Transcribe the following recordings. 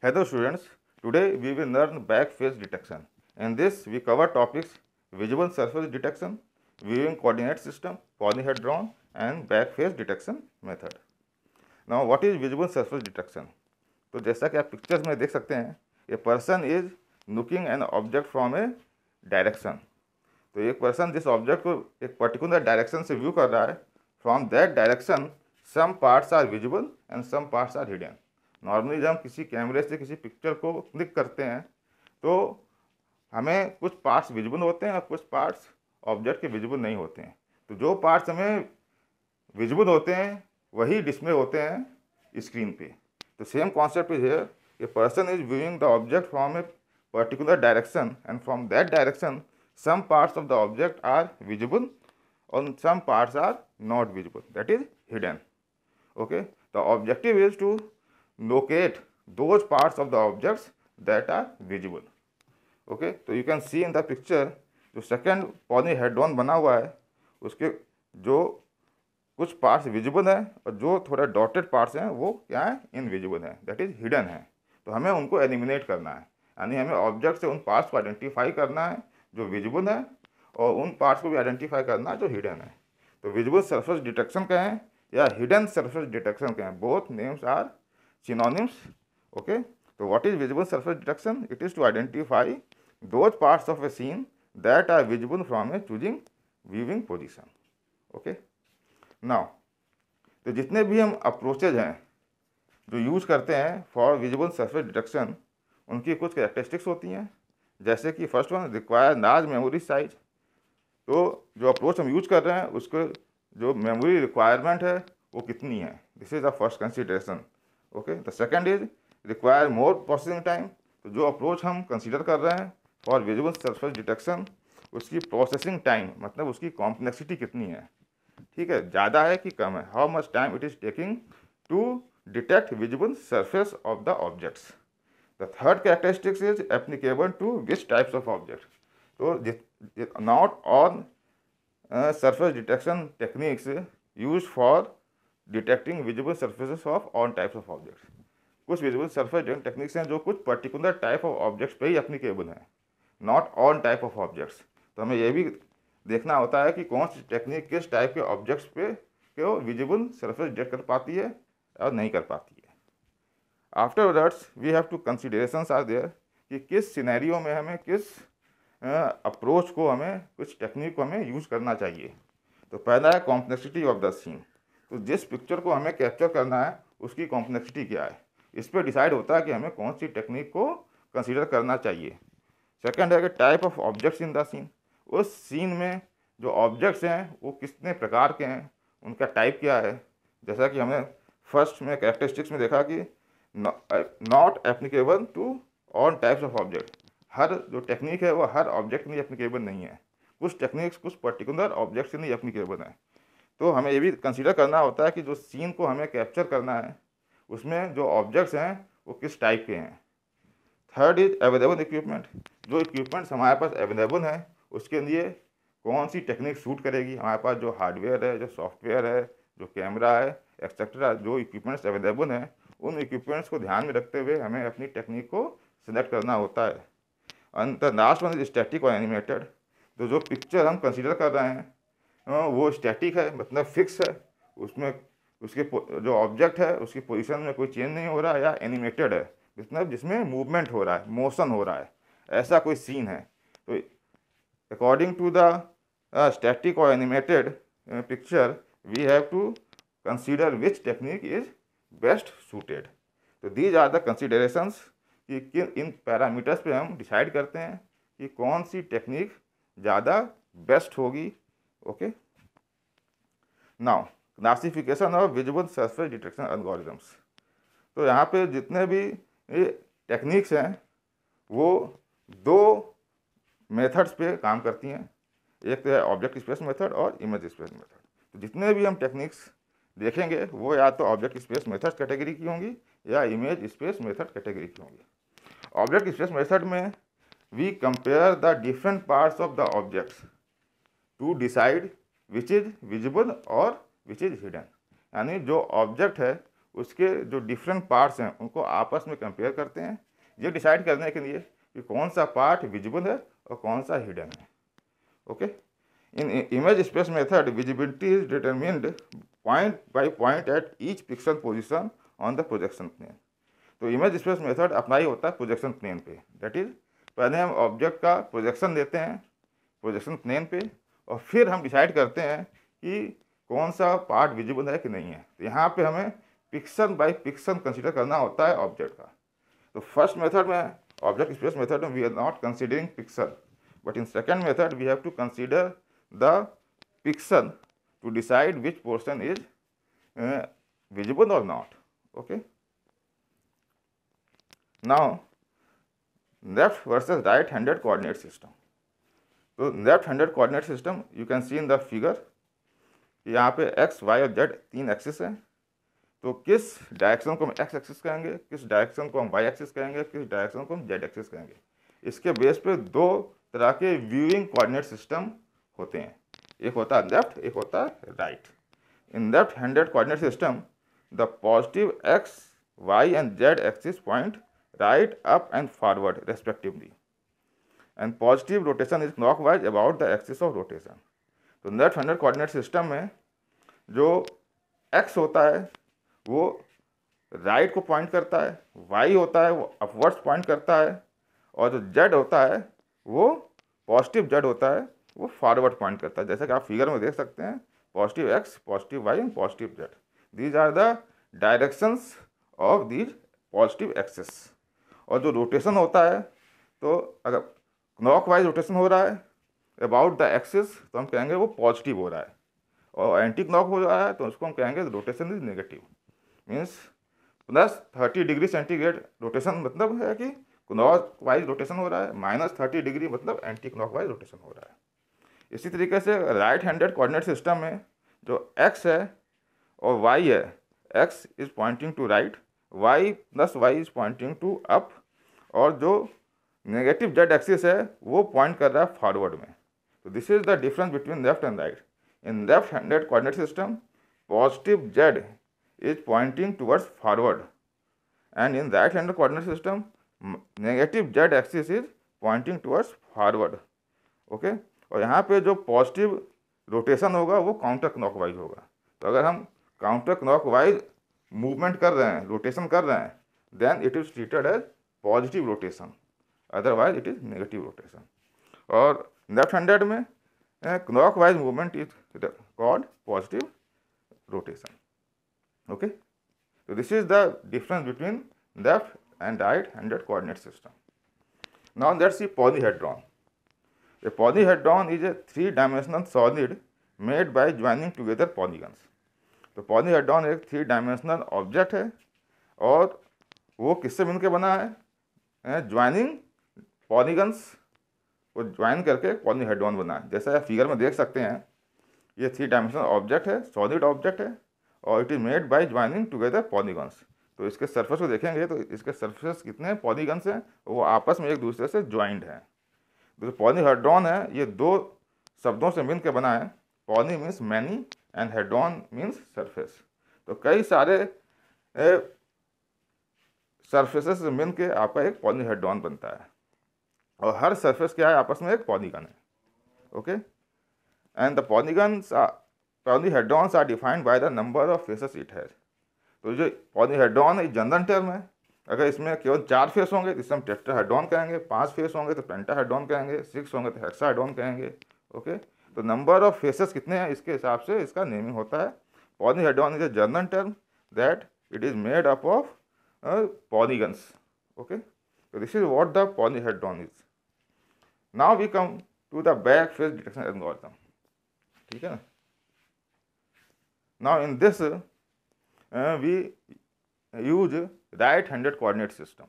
Hello students, today we will learn back face detection. In this we cover topics visible surface detection, viewing coordinate system, polyhedron and back face detection method. Now what is visible surface detection? तो जैसा कि आप pictures में देख सकते हैं a person is looking an object from a direction तो एक पर्सन जिस ऑब्जेक्ट को एक पर्टिकुलर डायरेक्शन से व्यू कर रहा है from that direction some parts are visible and some parts are hidden normally जब हम किसी कैमरे से किसी पिक्चर को क्लिक करते हैं तो हमें कुछ पार्ट्स विजिबल होते हैं और कुछ पार्ट्स ऑब्जेक्ट के विजिबल नहीं होते हैं तो जो पार्ट्स हमें विजिबल होते हैं वही डिस्प्ले होते हैं स्क्रीन पे तो same concept is here a person is viewing the object from a particular direction and from that direction some parts of the object are visible और some parts are not visible that is hidden okay the objective is to locate those part of the objects that are visible okay तो you can see in the picture जो second पौनी हेडोन बना हुआ है उसके जो कुछ पार्ट्स विजिबल हैं और जो थोड़े डॉटेड पार्ट्स हैं वो क्या है इनविजिबल हैं दैट इज़ हिडन है तो हमें उनको एलिमिनेट करना है यानी हमें ऑब्जेक्ट से उन पार्ट्स को आइडेंटिफाई करना है जो विजिबल है और उन पार्ट्स को भी आइडेंटिफाई करना है जो हिडन है तो विजिबल सर्फेस डिटेक्शन के हैं या हिडन सर्फेस डिटेक्शन के हैं both names are synonyms okay so what is visible surface detection it is to identify those parts of a scene that are visible from a choosing viewing position okay now तो जितने भी हम approaches हैं जो use करते हैं for visible surface detection उनकी कुछ करेक्टरिस्टिक्स होती हैं जैसे कि first one require large memory size तो जो अप्रोच हम यूज कर रहे हैं उसको जो मेमोरी रिक्वायरमेंट है वो कितनी है this is the first consideration okay the second is require more processing time तो जो अप्रोच हम कंसिडर कर रहे हैं फॉर विजुअल सरफेस डिटेक्शन उसकी प्रोसेसिंग टाइम मतलब उसकी कॉम्प्लेक्सिटी कितनी है ठीक है ज़्यादा है कि कम है how much time it is taking to detect visual surface of the objects the third characteristics is applicable to which types of object तो not all surface detection techniques use for detecting visible surface of all types of objects कुछ visible surface techniques हैं जो कुछ particular type of objects पे ही केबल हैं not all type of objects तो हमें यह भी देखना होता है कि कौन सी टेक्निक किस टाइप के ऑब्जेक्ट्स पे वो विजिबल सर्फेस डिटेक्ट कर पाती है और नहीं कर पाती है after that's we have two consideration are there कि किस सिनेरियो में हमें किस अप्रोच को हमें कुछ टेक्निक को हमें यूज़ करना चाहिए तो पहला है कॉम्प्लेक्सिटी ऑफ द सीन तो जिस पिक्चर को हमें कैप्चर करना है उसकी कॉम्प्लेक्सिटी क्या है इस पर डिसाइड होता है कि हमें कौन सी टेक्निक को कंसिडर करना चाहिए सेकंड है कि type of objects in the scene उस सीन में जो ऑब्जेक्ट्स हैं वो कितने प्रकार के हैं उनका टाइप क्या है जैसा कि हमने फर्स्ट में कैरेक्टरिस्टिक्स में देखा कि not applicable to all types of object हर जो टेक्निक है वो हर ऑब्जेक्ट के लिए एप्लीकेबल नहीं है कुछ टेक्निक्स कुछ पर्टिकुलर ऑब्जेक्ट्स के लिए एप्लीकेबल है तो हमें ये भी कंसीडर करना होता है कि जो सीन को हमें कैप्चर करना है उसमें जो ऑब्जेक्ट्स हैं वो किस टाइप के हैं थर्ड इज अवेलेबल इक्विपमेंट जो इक्विपमेंट्स हमारे पास अवेलेबल हैं उसके लिए कौन सी टेक्निक सूट करेगी हमारे पास जो हार्डवेयर है जो सॉफ्टवेयर है जो कैमरा है एक्सेट्रा जो इक्विपमेंट्स अवेलेबल हैं उन इक्विपमेंट्स को ध्यान में रखते हुए हमें अपनी टेक्निक को सिलेक्ट करना होता है अंत लास्ट वन इज स्टैटिक और एनिमेटेड तो जो पिक्चर हम कंसिडर कर रहे हैं हाँ, वो स्टैटिक है मतलब फिक्स है उसमें उसके जो ऑब्जेक्ट है उसकी पोजीशन में कोई चेंज नहीं हो रहा है या एनिमेटेड है मतलब जिसमें मूवमेंट हो रहा है मोशन हो रहा है ऐसा कोई सीन है तो अकॉर्डिंग टू द स्टैटिक और animated picture we have to consider which technique is best suited तो दीज आर द कंसिडरेशंस कि किन इन पैरामीटर्स पे हम डिसाइड करते हैं कि कौन सी टेक्निक ज़्यादा बेस्ट होगी okay now classification of visual surface detection algorithms तो यहाँ पे जितने भी ये टेक्निक्स हैं वो दो मेथड्स पे काम करती हैं एक तो है ऑब्जेक्ट स्पेस मेथड और इमेज स्पेस मेथड तो जितने भी हम टेक्निक्स देखेंगे वो या तो ऑब्जेक्ट स्पेस मेथड कैटेगरी की होंगी या इमेज स्पेस मेथड कैटेगरी की होंगी ऑब्जेक्ट स्पेस मेथड में we compare the different parts of the objects to decide which is visible और विच इज़ हिडन यानी जो ऑब्जेक्ट है उसके जो डिफरेंट पार्ट्स हैं उनको आपस में कंपेयर करते हैं ये डिसाइड करने के लिए कि कौन सा पार्ट विजिबल है और कौन सा हिडन है okay in image space method visibility is determined point by point at each pixel position on the projection plane तो इमेज स्पेस मेथड अप्लाई होता है प्रोजेक्शन प्लेन पे दैट इज़ पहले हम ऑब्जेक्ट का प्रोजेक्शन देते हैं प्रोजेक्शन प्लेन पे और फिर हम डिसाइड करते हैं कि कौन सा पार्ट विजिबल है कि नहीं है तो यहाँ पे हमें पिक्सन बाय पिक्सन कंसिडर करना होता है ऑब्जेक्ट का तो फर्स्ट मेथड में ऑब्जेक्ट स्पेस मेथड में we are not considering pixel but in second method we have to consider the pixel to decide which portion is visible और not okay now left versus right handed coordinate system तो left handed coordinate system you can see in the figure यहाँ पे X Y और Z तीन axis हैं तो किस direction को हम एक्स एक्सिस कहेंगे किस डायरेक्शन को हम वाई एक्सिस कहेंगे किस डायरेक्शन को हम जेड एक्सिस कहेंगे इसके बेस पे दो तरह के व्यूइंग कोऑर्डिनेट सिस्टम होते हैं एक होता है लेफ्ट एक होता है right in left handed coordinate system the positive X Y and Z axis point right up and forward respectively and positive rotation is clockwise about the axis of rotation तो नेट फंडर coordinate system में जो x होता है वो right को point करता है वाई होता है वो अपवर्ड्स पॉइंट करता है और जो जेड होता है वो पॉजिटिव जेड होता है वो फॉरवर्ड पॉइंट करता है जैसे कि आप फिगर में देख सकते हैं positive x positive y and positive z these are the directions of these positive axes और जो रोटेशन होता है तो अगर क्लॉक वाइज रोटेशन हो रहा है अबाउट द एक्सिस तो हम कहेंगे वो पॉजिटिव हो रहा है और एंटी क्लॉक हो रहा है तो उसको हम कहेंगे rotation is negative means plus thirty degree centigrade rotation मतलब है कि क्लॉक वाइज रोटेशन हो रहा है माइनस थर्टी डिग्री मतलब एंटी क्लॉक वाइज रोटेशन हो रहा है इसी तरीके से राइट हैंडेड कोऑर्डिनेट सिस्टम में जो एक्स है और वाई है x is pointing to right y plus y is pointing to up और जो नेगेटिव जेड एक्सिस है वो पॉइंट कर रहा है फॉरवर्ड में तो this is the difference between left and right in left handed coordinate system positive z is pointing towards forward and in right handed coordinate system negative z axis is pointing towards forward okay और यहाँ पे जो positive rotation होगा वो counter clock wise होगा तो अगर हम काउंटर क्लॉक वाइज मूवमेंट कर रहे हैं रोटेशन कर रहे हैं then it is treated as positive rotation otherwise it is negative rotation और लेफ्ट हैंडेड में clockwise movement is called positive rotation okay तो this is the difference between left and right handed coordinate system now that see polyhedron a polyhedron is a three dimensional solid made by joining together polygons तो polyhedron एक three dimensional object है और वो किससे मिलकर बना है joining eh, polygons को ज्वाइन करके पॉली हेडोन बना है जैसा आप फिगर में देख सकते हैं ये थ्री डायमेंशनल ऑब्जेक्ट है सॉलिड ऑब्जेक्ट है और it is made by joining together polygons तो इसके सरफेस को देखेंगे तो इसके सरफेस कितने पॉलीगन्स हैं वो आपस में एक दूसरे से ज्वाइंट हैं तो जो पॉलीहेड्रॉन है ये दो शब्दों से मिल के बना है poly means many and hedron means surface तो कई सारे से मिल के आपका एक पॉलीहेड्रॉन बनता है और हर सरफेस क्या है आपस में एक पॉलीगन है okay and the polygons hedrons are defined by the number of faces it has तो जो हेड्रॉन है जनरल टर्म है अगर इसमें केवल चार फेस होंगे तो इसमें हम हेड्रॉन कहेंगे पांच फेस होंगे तो हेड्रॉन कहेंगे सिक्स होंगे तो हेड्रॉन कहेंगे ओके तो नंबर ऑफ फेसेस कितने हैं इसके हिसाब से इसका नेमिंग होता है hedron is a general term that it is made up of polygons okay this is what the hedron is now we come to the back face detection algorithm ठीक है ना now in this we use right handed coordinate system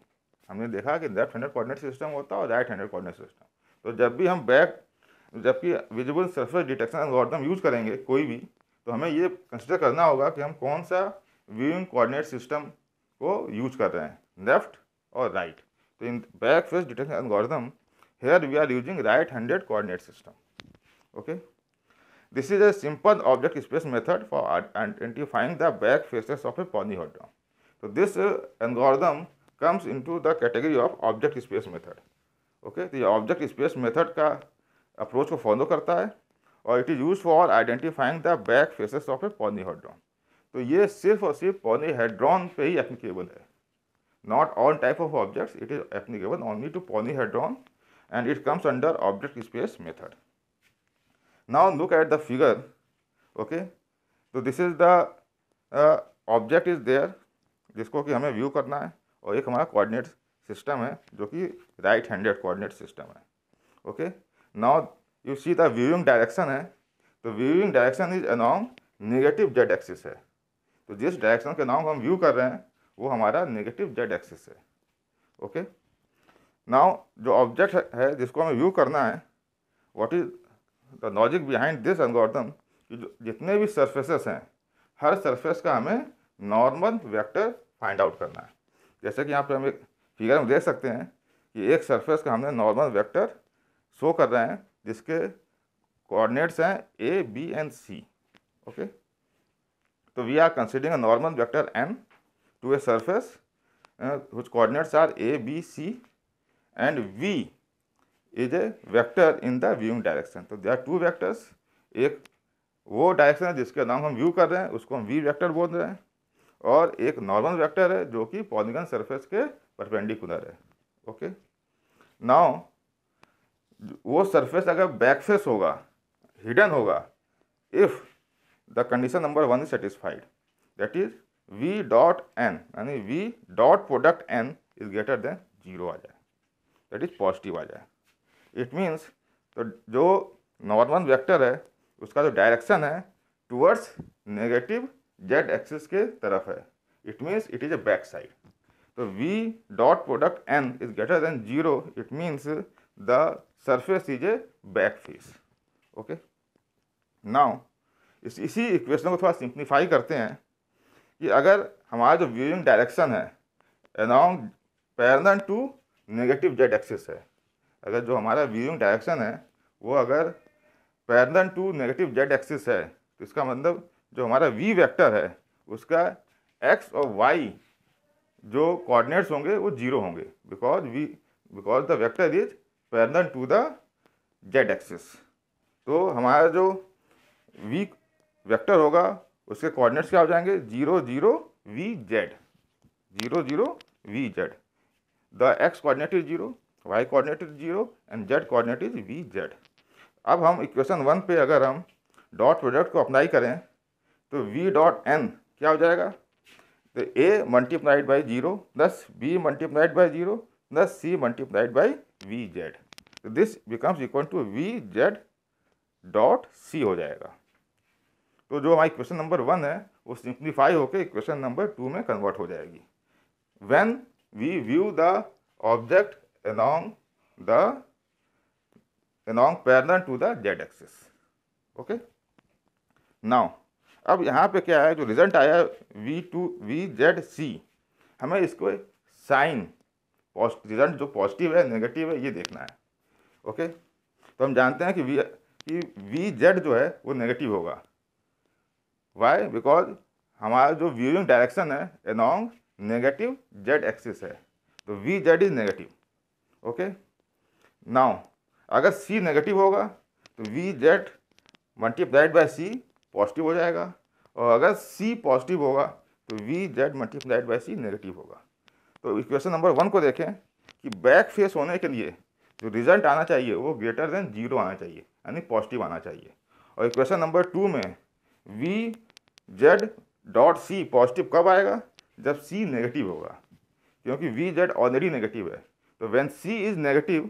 हमने देखा कि left handed coordinate system होता है और right handed coordinate system तो जब भी हम बैक जबकि visible surface detection algorithm use करेंगे कोई भी तो हमें ये कंसिडर करना होगा कि हम कौन सा व्यूइंग कोऑर्डिनेट सिस्टम को यूज कर रहे हैं लेफ्ट और राइट तो in back face detection algorithm Here we are using right-handed coordinate system. Okay. This is a simple object space method for identifying the back faces of a polyhedron. So this uh, algorithm comes into the category of object space method. Okay. the object space method ka approach ko follow karta hai or it is used for identifying the back faces of a polyhedron. तो ये सिर्फ और सिर्फ polyhedron पे ही applicable है. Not all type of objects it is applicable only to polyhedron and it comes under object space method now look at the figure okay तो this is the object is there जिसको कि हमें view करना है और एक हमारा coordinate system है जो कि राइट हैंडेड कोऑर्डिनेट सिस्टम है okay now you see the viewing direction है तो viewing direction is along negative z axis है तो जिस डायरेक्शन के नाउ हम व्यू कर रहे हैं वो हमारा नेगेटिव जेड एक्सिस है ओके okay? नाउ जो ऑब्जेक्ट है जिसको हमें व्यू करना है what is the logic behind this algorithm कि जितने भी सरफेसेस हैं हर सरफेस का हमें नॉर्मल वेक्टर फाइंड आउट करना है जैसे कि यहाँ पे हम एक फिगर में देख सकते हैं कि एक सरफेस का हमने नॉर्मल वेक्टर शो कर रहे हैं जिसके कोऑर्डिनेट्स हैं a b and c okay तो we are considering a normal vector n to a surface कुछ coordinates are a b c and v is a vector in the viewing direction तो there two vectors एक वो direction है जिसके नाम हम view कर रहे हैं उसको हम वी वैक्टर बोल रहे हैं और एक नॉर्मल वैक्टर है जो कि पॉलिगन सरफेस के परपेंडिकुलर है ओके नाउ वो सरफेस अगर बैक फेस होगा हिडन होगा if the condition number one is satisfied that is v dot n यानी v dot product n is greater than zero आ जाए दैट इज पॉजिटिव आ जाए इट मीन्स तो जो नॉर्मल वेक्टर है उसका जो डायरेक्शन है टूवर्ड्स नेगेटिव जेड एक्सिस के तरफ है it means it is a back side तो v dot product n is greater than zero it means the surface is a back face okay now इस इसी इक्वेशन को थोड़ा simplify करते हैं कि अगर हमारा जो व्यूइंग डायरेक्शन है along parallel to negative z axis है अगर जो हमारा व्यूइंग डायरेक्शन है वो अगर parallel to negative z axis है तो इसका मतलब जो हमारा वी वेक्टर है उसका एक्स और वाई जो कोऑर्डिनेट्स होंगे वो जीरो होंगे because we because the vector is parallel to the z axis तो हमारा जो वी वेक्टर होगा उसके कोऑर्डिनेट्स क्या हो जाएंगे zero zero v z zero zero v z the x coordinate is zero y coordinate is zero and z coordinate is v z अब हम इक्वेशन वन पे अगर हम डॉट प्रोडक्ट को अप्लाई करें तो वी डॉट एन क्या हो जाएगा तो a multiplied by zero plus b multiplied by zero plus c multiplied by v z तो this becomes equal to v z dot c हो जाएगा तो जो हमारी इक्वेशन नंबर वन है वो सिंप्लीफाई होकर इक्वेशन नंबर टू में कन्वर्ट हो जाएगी when we view the object along the along parallel to the z axis okay now अब यहाँ पे क्या है जो रिजल्ट आया v to v z c हमें इसको साइन रिजल्ट जो पॉजिटिव है नेगेटिव है ये देखना है ओके तो हम जानते हैं कि वी कि वी जेड जो है वो नेगेटिव होगा वाई बिकॉज हमारा जो व्यूइंग डायरेक्शन है एनॉन्ग नेगेटिव जेड एक्सिस है तो v z is negative okay now अगर सी नेगेटिव होगा तो v z multiplied by c positive हो जाएगा और अगर सी पॉजिटिव होगा तो v z multiplied by c negative होगा तो इक्वेशन नंबर वन को देखें कि बैक फेस होने के लिए जो रिजल्ट आना चाहिए वो ग्रेटर देन जीरो आना चाहिए यानी पॉजिटिव आना चाहिए और इक्वेशन नंबर टू में v z dot c positive कब आएगा जब सी नेगेटिव होगा क्योंकि वी जेड ऑलरेडी नेगेटिव है तो when c is negative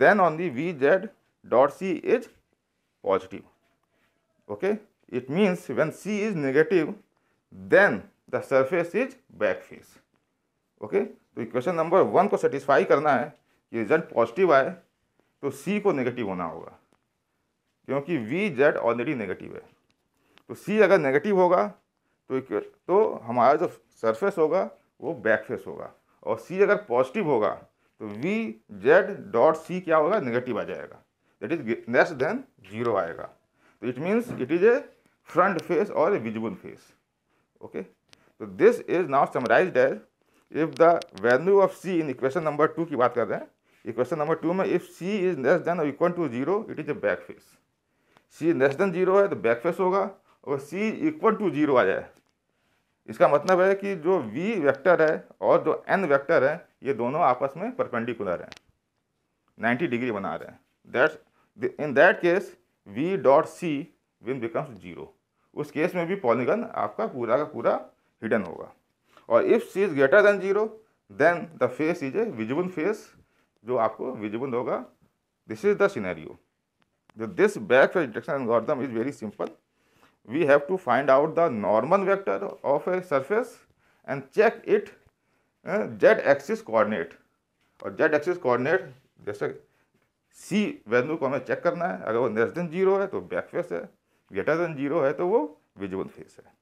then on the v z dot c is positive okay it means when c is negative then the surface is back face okay तो equation number one को satisfy करना है कि result positive आए तो सी को negative होना होगा क्योंकि वी जेड ऑलरेडी नेगेटिव है तो सी अगर नेगेटिव होगा तो तो हमारा जो सरफेस होगा वो बैक फेस होगा और सी अगर पॉजिटिव होगा तो वी जेड डॉट सी क्या होगा नेगेटिव आ जाएगा that is less than zero आएगा तो it means it is a front face और ए विजुअल फेस ओके तो this is now summarise as if the value of c in equation number two की बात कर रहे हैं इक्वेशन नंबर टू में if c is less than equal to zero it is a back face c less than zero है तो back face होगा और सी इक्वल टू जीरो आ जाए इसका मतलब है कि जो v वेक्टर है और जो n वेक्टर है ये दोनों आपस में परपेंडिकुलर हैं 90 डिग्री बना रहे हैं that's in that case v dot c when becomes zero उस केस में भी पॉलीगन आपका पूरा का पूरा हिडन होगा और if c is greater than zero then the face is a visible face जो आपको विजिबल होगा this is the scenario this back face detection algorithm is very simple we have to find out the normal vector of a surface and check it uh, z axis coordinate और z axis coordinate जैसे c value को हमें check करना है अगर वो less than zero है तो बैक फेस है ग्रेटर देन जीरो है तो वो विजुअल फेस है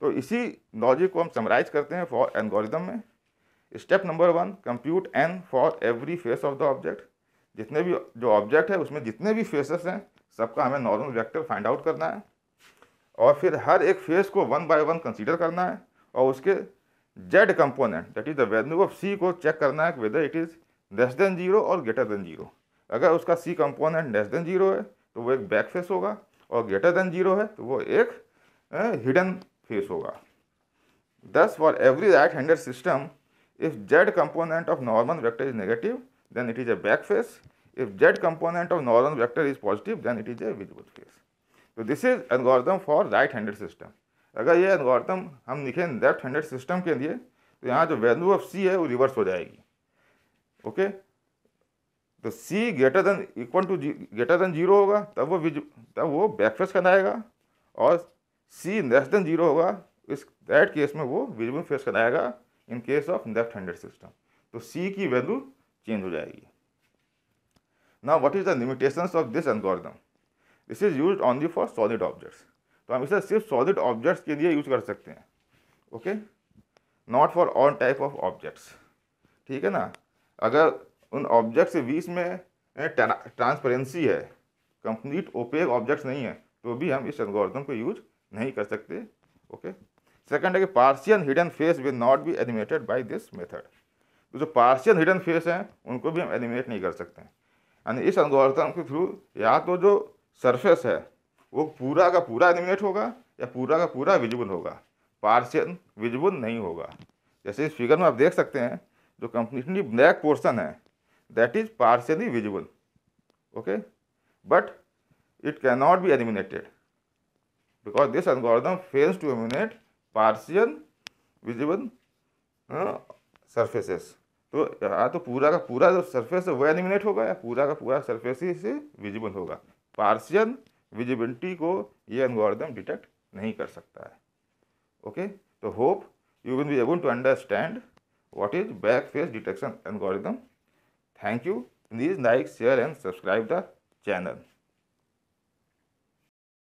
तो इसी लॉजिक को हम समराइज करते हैं फॉर एनगोरिदम में step number one compute n for every face of the object जितने भी जो ऑब्जेक्ट है उसमें जितने भी फेसेस हैं सबका हमें नॉर्मल वेक्टर फाइंड आउट करना है और फिर हर एक फेस को वन बाय वन कंसीडर करना है और उसके z component that is the value of c को चेक करना है whether it is less than zero और ग्रेटर देन जीरो अगर उसका c component less than zero है तो वो एक बैक फेस होगा और ग्रेटर देन जीरो है तो वो एक हिडन फेस होगा thus for every right handed system if z component of normal vector is negative then it is a back face if z component of normal vector is positive then it is a visible face तो this is algorithm for right handed system अगर ये algorithm हम लिखें left handed system के लिए तो यहाँ जो वैल्यू ऑफ सी है वो रिवर्स हो जाएगी ओके तो c greater than equal to greater than zero होगा तब वो विज तब वो बैकफेस कराएगा और सी लेस देन जीरो होगा इस दैट केस में वो विजुअल फेस कराएगा in case of left handed system तो सी की वैल्यू चेंज हो जाएगी ना what is the limitations of this algorithm this is use only for solid objects तो हम इसे सिर्फ सॉलिड ऑब्जेक्ट्स के लिए यूज कर सकते हैं okay not for all type of objects ठीक है ना अगर उन ऑब्जेक्ट्स के बीच में ट्रांसपेरेंसी है कंप्लीट ओपेक ऑब्जेक्ट्स नहीं है तो भी हम इस एल्गोरिथम को यूज नहीं कर सकते ओके सेकंड है कि partial hidden face will not be animated by this method तो जो पार्शियल हिडन फेस हैं उनको भी हम एनिमेट नहीं कर सकते हैं यानी इस एल्गोरिथम के थ्रू या तो जो सरफेस है वो पूरा का पूरा एलिमिनेट होगा या पूरा का पूरा विजिबल होगा पार्शियल विजिबल नहीं होगा जैसे इस फिगर में आप देख सकते हैं जो कंप्लीटली ब्लैक पोर्सन है that is partially visible okay but it can not be eliminated because this algorithm fails to eliminate partial visible surfaces तो या तो पूरा का पूरा जो सरफेस है वह एलिमिनेट होगा या पूरा का पूरा सरफेस ही से विजिबल होगा पार्सियन विजिबिलिटी को ये एनगोरिदम डिटेक्ट नहीं कर सकता है ओके तो hope you will be able to understand what is back face detection algorithm thank you please like share and subscribe the channel